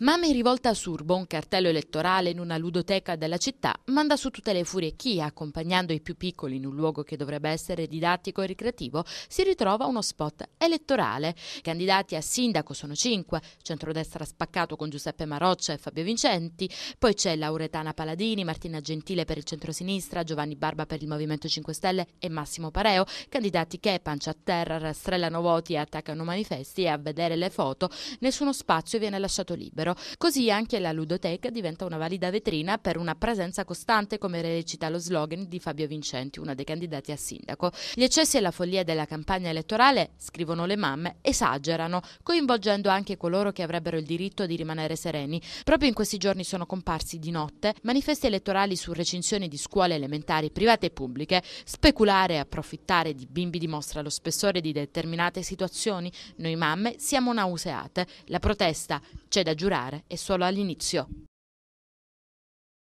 Mame rivolta a Surbo, un cartello elettorale in una ludoteca della città, manda su tutte le furie chi, accompagnando i più piccoli in un luogo che dovrebbe essere didattico e ricreativo, si ritrova uno spot elettorale. Candidati a sindaco sono cinque, centrodestra spaccato con Giuseppe Maroccia e Fabio Vincenti, poi c'è Lauretana Paladini, Martina Gentile per il centrosinistra, Giovanni Barba per il Movimento 5 Stelle e Massimo Pareo, candidati che pancia a terra rastrellano voti e attaccano manifesti e a vedere le foto nessuno spazio viene lasciato libero numero. Così anche la ludoteca diventa una valida vetrina per una presenza costante, come recita lo slogan di Fabio Vincenti, una dei candidati a sindaco. Gli eccessi e la follia della campagna elettorale, scrivono le mamme, esagerano, coinvolgendo anche coloro che avrebbero il diritto di rimanere sereni. Proprio in questi giorni sono comparsi di notte manifesti elettorali su recinzioni di scuole elementari private e pubbliche. Speculare e approfittare di bimbi dimostra lo spessore di determinate situazioni. Noi mamme siamo nauseate. La protesta c'è da giurare lavorare è solo all'inizio.